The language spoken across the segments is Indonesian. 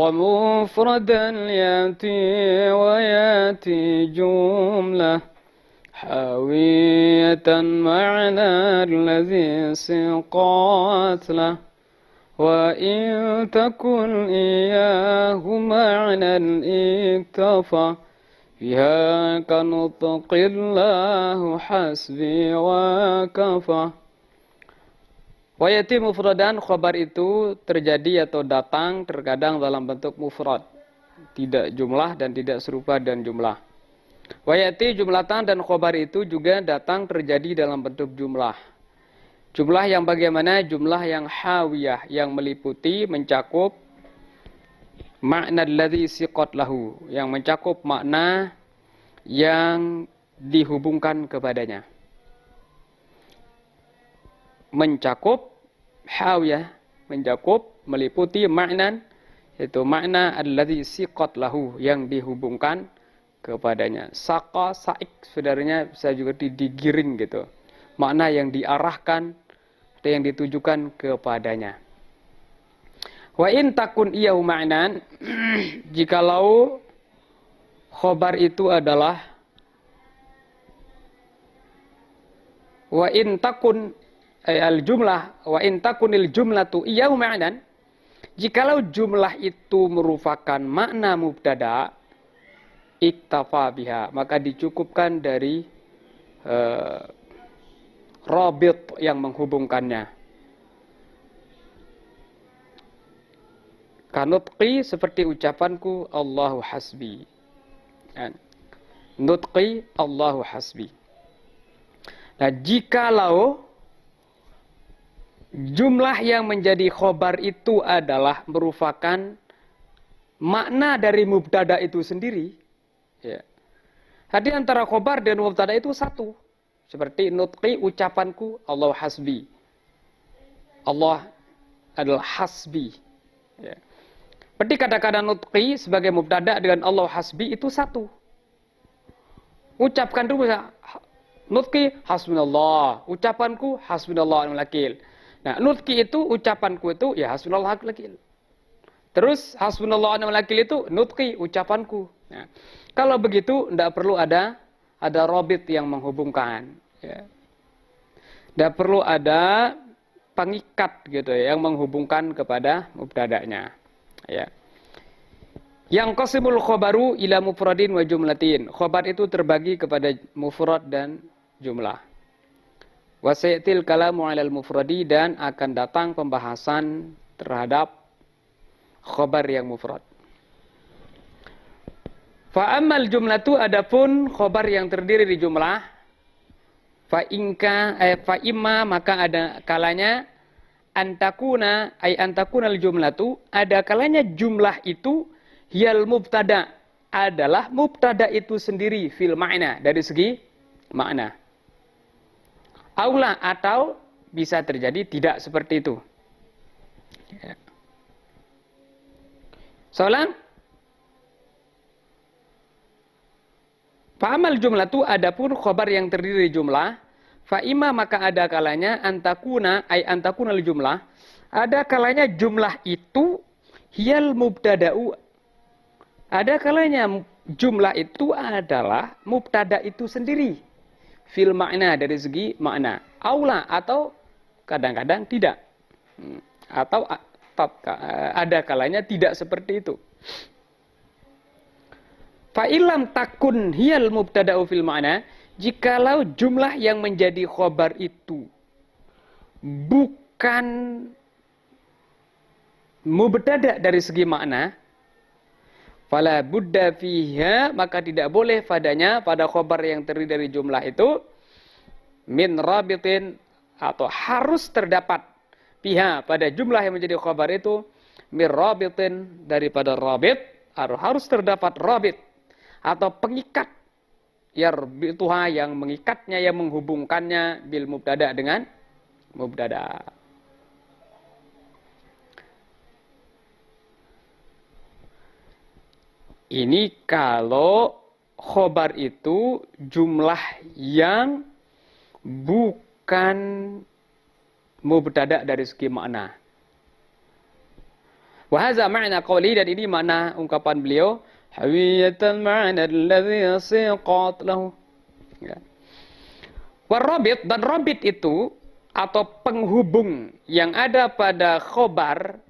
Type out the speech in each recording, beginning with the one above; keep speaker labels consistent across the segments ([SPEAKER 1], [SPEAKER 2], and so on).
[SPEAKER 1] ومفردا يأتي ويأتي جملة حاوية معنى الذي سقات له وإن تكن إياه معنى اكتفى فيها كنطق الله حسبي وكفى Wayati mufrodan khabar itu terjadi atau datang terkadang dalam bentuk mufrod Tidak jumlah dan tidak serupa dan jumlah. Wayati jumlatan dan khabar itu juga datang terjadi dalam bentuk jumlah. Jumlah yang bagaimana? Jumlah yang hawiyah, yang meliputi, mencakup makna ladzi siqat lahu, yang mencakup makna yang dihubungkan kepadanya. Mencakup ya, mencakup meliputi makna yaitu makna allazi siqat lahu yang dihubungkan kepadanya. Saqa saik saudaranya bisa juga digiring gitu. Makna yang diarahkan atau yang ditujukan kepadanya. Wa in takun iyahu ma'nan jikalau khobar itu adalah wa in takun Eh, al jumlah wa intakunil jumlatu iyahu ma'nan jikalau jumlah itu merupakan makna mubtada iktafa biha maka dicukupkan dari uh, eh, robit yang menghubungkannya kanutqi seperti ucapanku Allahu hasbi kan? nutqi Allahu hasbi nah jikalau jumlah yang menjadi khobar itu adalah merupakan makna dari mubtada itu sendiri. Ya. Jadi antara khobar dan mubtada itu satu. Seperti nutqi ucapanku Allah hasbi. Allah adalah hasbi. Ya. Berarti kata-kata nutqi sebagai mubtada dengan Allah hasbi itu satu. Ucapkan dulu nutqi hasbunallah. Ucapanku hasbunallah Ucapanku hasbunallah. Nah, nutki itu ucapanku itu ya hasbunallah ni'mal Terus hasbunallah wakil itu nutki ucapanku. Nah, kalau begitu tidak perlu ada ada robit yang menghubungkan. Ya. Tidak perlu ada pengikat gitu ya, yang menghubungkan kepada mubtada'nya. Ya. Yang qasimul khobaru ila mufradin wa jumlatin. Khobar itu terbagi kepada mufrad dan jumlah. Wasaitil kalamu alal mufradi dan akan datang pembahasan terhadap khobar yang mufrad. Fa'amal jumlah tu adapun khobar yang terdiri di jumlah. Fa'inka, eh, fa'imma maka ada kalanya antakuna ay antakuna jumlah tu ada kalanya jumlah itu hial mubtada adalah mubtada itu sendiri fil makna dari segi makna aula atau bisa terjadi tidak seperti itu. Ya. Soalan? Fa'amal jumlah tu adapun khobar yang terdiri dari jumlah, fa'ima maka ada kalanya antakuna ay antakuna jumlah, ada kalanya jumlah itu hial mubtada'u. Ada kalanya jumlah itu adalah mubtada itu sendiri fil makna dari segi makna. Aula atau kadang-kadang tidak. Hmm. Atau eh, ada kalanya tidak seperti itu. ilam takun hiyal mubtada'u fil makna, jikalau jumlah yang menjadi khobar itu bukan mubtada dari segi makna, Fala buddha fiha maka tidak boleh padanya pada khobar yang terdiri dari jumlah itu min rabitin atau harus terdapat pihak pada jumlah yang menjadi khobar itu min rabitin daripada rabit atau harus terdapat rabit atau pengikat yarbituha yang mengikatnya yang menghubungkannya bil mubtada dengan mubtada Ini kalau khobar itu jumlah yang bukan mubtada dari segi makna. Wahaza ma'na qawli dan ini makna ungkapan beliau. Hawiyatan ma'na alladhi siqat lahu. Ya. Warrabit dan rabit itu atau penghubung yang ada pada khobar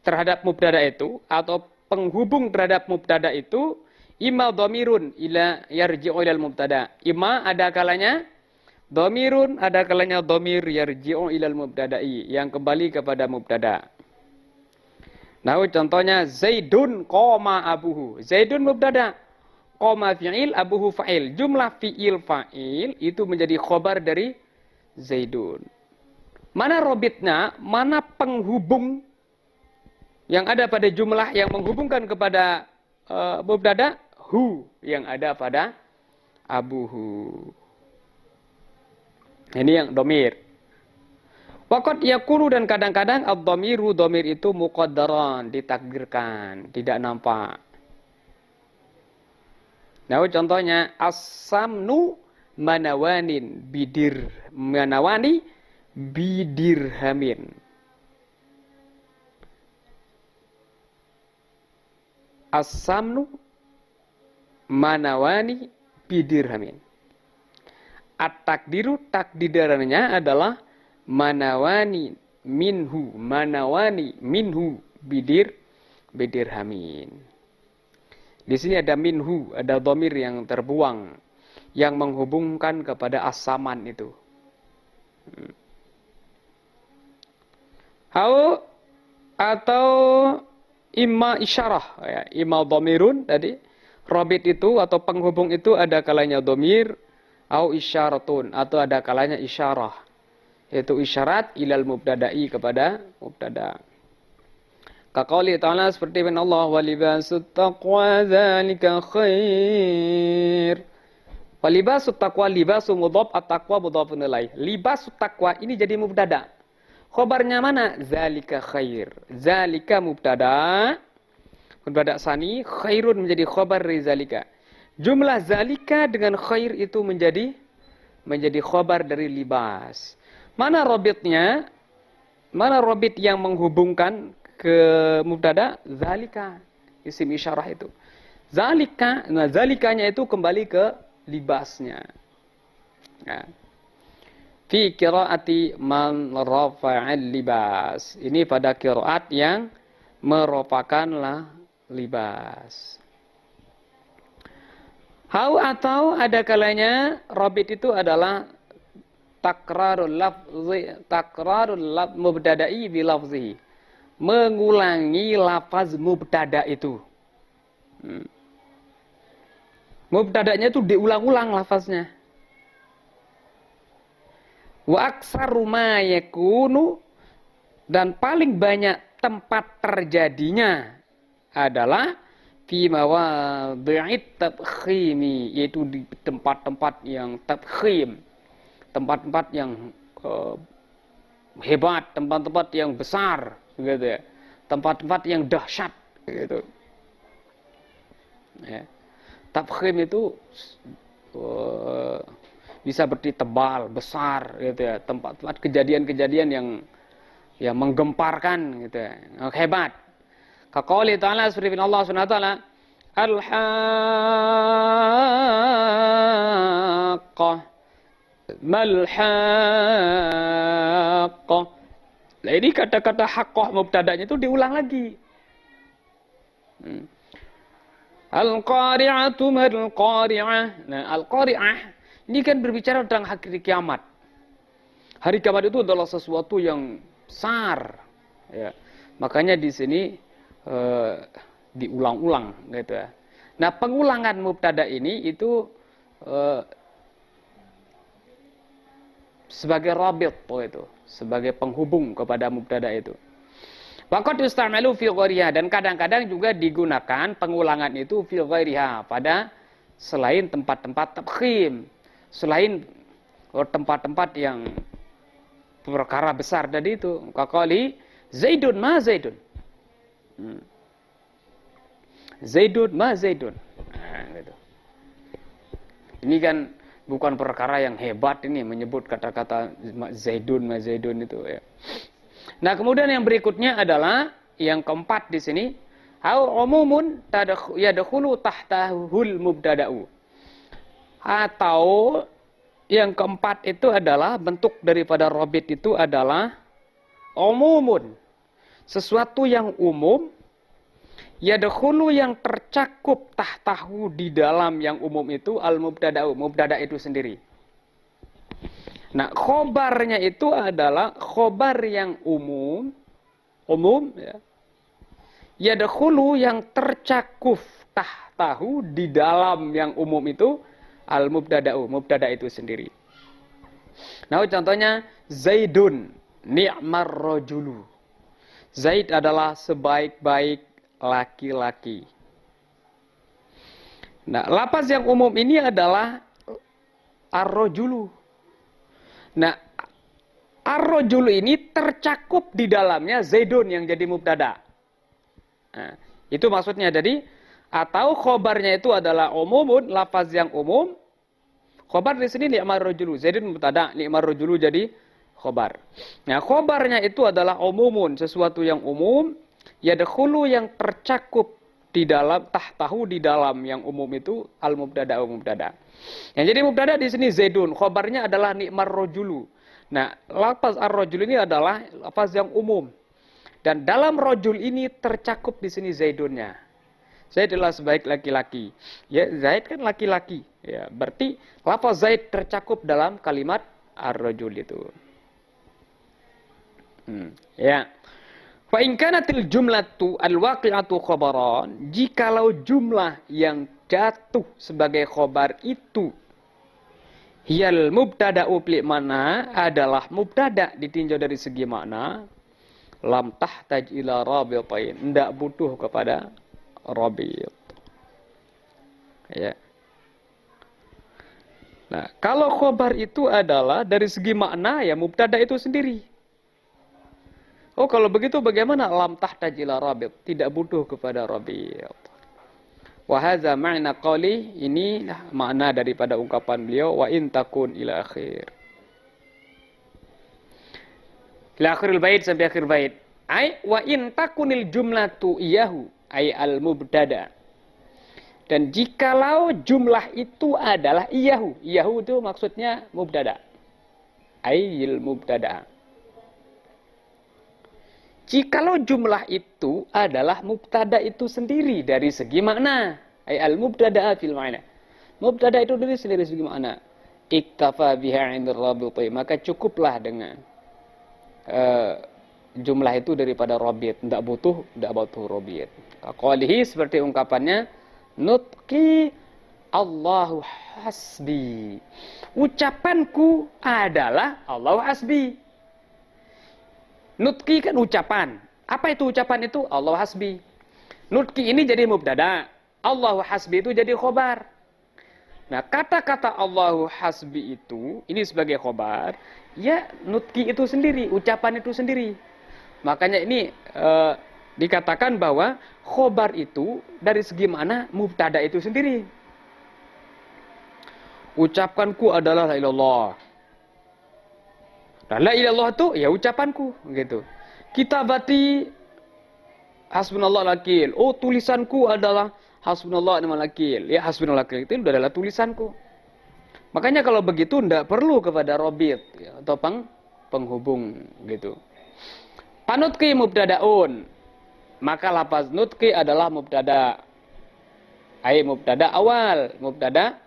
[SPEAKER 1] terhadap mubtada itu atau penghubung terhadap mubtada itu imma dhamirun ila yarji'u ilal mubtada. Imma ada kalanya dhamirun, ada kalanya dhamir yarji'u ilal mubtada'i yang kembali kepada mubtada. Nah, contohnya Zaidun koma abuhu. Zaidun mubtada. Koma fi'il abuhu fa'il. Jumlah fi'il fa'il itu menjadi khobar dari Zaidun. Mana robitnya, mana penghubung yang ada pada jumlah yang menghubungkan kepada uh, eh, mubtada hu yang ada pada abuhu. Ini yang domir. Wakot kuru dan kadang-kadang abdomiru domir itu mukodaron ditakdirkan tidak nampak. Nah contohnya asamnu manawanin bidir manawani bidirhamin. Asamnu manawani bidirhamin. At-takdiru takdidarannya adalah manawani minhu, manawani minhu bidir bidirhamin. Di sini ada minhu, ada domir yang terbuang yang menghubungkan kepada asaman as itu. Hmm. Hau atau imma isyarah ya, imma domirun tadi robit itu atau penghubung itu ada kalanya domir au isyaratun atau ada kalanya isyarah yaitu isyarat ilal mubtada'i kepada mubtada Kaqauli ta'ala seperti bin Allah walibasut taqwa dzalika khair Walibasut taqwa libasu mudhaf at-taqwa mudhafun ilaih. Libasut taqwa ini jadi mubtada. Khobarnya mana? Zalika khair. Zalika mubtada. Mubtada sani. Khairun menjadi khobar dari zalika. Jumlah zalika dengan khair itu menjadi menjadi khobar dari libas. Mana robitnya? Mana robit yang menghubungkan ke mubtada? Zalika. Isim isyarah itu. Zalika. Nah, zalikanya itu kembali ke libasnya. Nah fi qiraati man rafa'al libas. Ini pada qiraat yang merupakanlah libas. Hau atau ada kalanya robit itu adalah takrarul lafzi takrarul laf mubtada'i bi lafzihi. Mengulangi lafaz mubtada itu. Hmm. Mubtadanya itu diulang-ulang lafaznya. Wa aksaru ma yakunu dan paling banyak tempat terjadinya adalah fi mawadhi'it tabkhimi yaitu di tempat-tempat yang tabkhim tempat-tempat yang uh, hebat tempat-tempat yang besar gitu ya tempat-tempat yang dahsyat gitu ya. tabkhim itu uh, bisa berarti tebal, besar gitu ya, tempat-tempat kejadian-kejadian yang ya menggemparkan gitu ya, hebat. Kaqauli ta'ala seperti Allah Subhanahu wa taala Al-haqqah Mal-haqqah Nah ini kata-kata haqqah mubtadanya itu diulang lagi. Hmm. Al-qari'atu mal-qari'ah. Nah, al-qari'ah ini kan berbicara tentang hari kiamat. Hari kiamat itu adalah sesuatu yang besar. Ya. Makanya di sini uh, diulang-ulang gitu ya. Nah, pengulangan mubtada ini itu uh, sebagai rabit itu, sebagai penghubung kepada mubtada itu. Bakat istamalu fil ghairiha dan kadang-kadang juga digunakan pengulangan itu fil pada selain tempat-tempat takhim selain tempat-tempat yang perkara besar tadi itu kakali zaidun ma zaidun hmm. zaidun ma zaidun nah, gitu. ini kan bukan perkara yang hebat ini menyebut kata-kata zaidun ma zaidun itu ya nah kemudian yang berikutnya adalah yang keempat di sini au umumun yadkhulu tahtahul mubtada'u atau yang keempat itu adalah bentuk daripada robit itu adalah umumun. Sesuatu yang umum ya dahulu yang tercakup tahtahu di dalam yang umum itu al mubdada mubdada itu sendiri. Nah, khobarnya itu adalah khobar yang umum, umum ya. dahulu yang tercakup tahtahu di dalam yang umum itu al mubtada'u mubtada itu sendiri nah contohnya zaidun ni'mar rojulu zaid adalah sebaik-baik laki-laki nah lapas yang umum ini adalah ar rajulu nah ar ini tercakup di dalamnya zaidun yang jadi mubtada nah, itu maksudnya jadi atau khobarnya itu adalah umumun, lafaz yang umum. Khobar di sini nikmar rojulu. jadi mutada, nikmar rojulu jadi khobar. Nah, khobarnya itu adalah umumun, sesuatu yang umum. ya dahulu yang tercakup di dalam tah-tahu di dalam yang umum itu al mubdada al mubdada Yang jadi mubdada di sini zaidun, khobarnya adalah nikmar rojulu. Nah, lafaz ar rojulu ini adalah lafaz yang umum. Dan dalam rojul ini tercakup di sini zaidunnya. Zaid adalah sebaik laki-laki. Ya, Zaid kan laki-laki. Ya, berarti lafaz Zaid tercakup dalam kalimat ar-rajul itu. Hmm, ya. Fa in kanatil jumlatu al-waqi'atu khabaran, jikalau jumlah yang jatuh sebagai khobar itu Hiyal mubtada uplik mana adalah mubtada ditinjau dari segi makna lam tahtaj ila rabitain tidak butuh kepada rabit. Ya. Nah, kalau khobar itu adalah dari segi makna ya mubtada itu sendiri. Oh, kalau begitu bagaimana lam tahtaj ila rabit? Tidak butuh kepada rabit. hadza ma'na qawli ini makna daripada ungkapan beliau wa in takun ila akhir. Ila bait sampai akhir bait. Ai wa in takunil jumlatu iyahu ay al mubtada dan jikalau jumlah itu adalah iyahu iyahu itu maksudnya mubtada ayil mubtada jikalau jumlah itu adalah mubtada itu sendiri dari segi makna ay al mubtada fil makna mubtada itu dari sendiri segi makna iktafa biha indar maka cukuplah dengan uh, jumlah itu daripada robit tidak butuh tidak butuh robit Kaqalihi seperti ungkapannya nutki Allahu hasbi. Ucapanku adalah Allahu hasbi. Nutki kan ucapan. Apa itu ucapan itu? Allahu hasbi. Nutki ini jadi mubdada Allahu hasbi itu jadi khobar. Nah, kata-kata Allahu hasbi itu, ini sebagai khobar, ya nutki itu sendiri, ucapan itu sendiri. Makanya ini uh, dikatakan bahwa khobar itu dari segi mana mubtada itu sendiri. Ucapkanku adalah la ilallah. Nah, la ilallah itu ya ucapanku gitu. bati hasbunallah lakil. Oh tulisanku adalah hasbunallah nama lakil. Ya hasbunallah lakil itu adalah tulisanku. Makanya kalau begitu tidak perlu kepada robit ya, atau peng, penghubung gitu. Panut ki mubtadaun maka lafaz nutki adalah mubtada. Ai mubtada awal, mubtada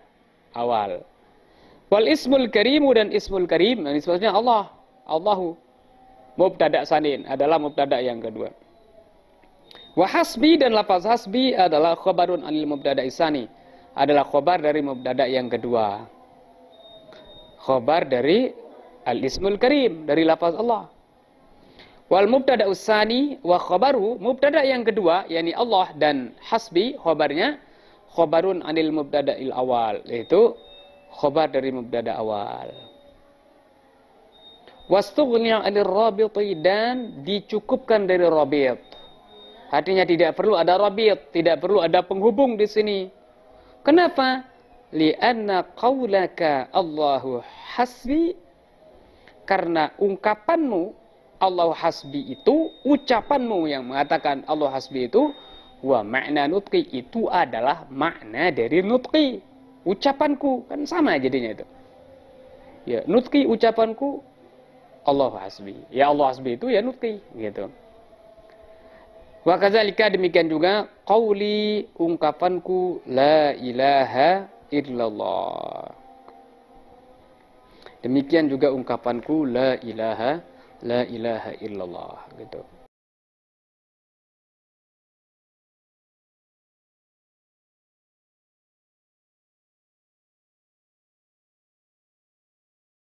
[SPEAKER 1] awal. Wal ismul karimu dan ismul karim, dan nah, maksudnya Allah, Allahu. Mubtada sanin adalah mubtada yang kedua. Wa hasbi dan lafaz hasbi adalah khabarun anil mubtada isani, adalah khabar dari mubtada yang kedua. Khabar dari al ismul karim dari lafaz Allah. Wal mubtada usani wa khabaru mubtada yang kedua yakni Allah dan hasbi khabarnya khabarun anil mubtada il awal yaitu khabar dari mubtada awal. Wastughniya anil rabiti dan dicukupkan dari rabit. Artinya tidak perlu ada rabit, tidak perlu ada penghubung di sini. Kenapa? Lianna qaulaka Allahu hasbi karena ungkapanmu Allah hasbi itu ucapanmu yang mengatakan Allah hasbi itu wa makna nutqi itu adalah makna dari nutqi ucapanku kan sama jadinya itu ya nutqi ucapanku Allah hasbi ya Allah hasbi itu ya nutqi gitu wa kadzalika demikian juga qauli ungkapanku la ilaha illallah demikian juga ungkapanku la ilaha la ilaha illallah gitu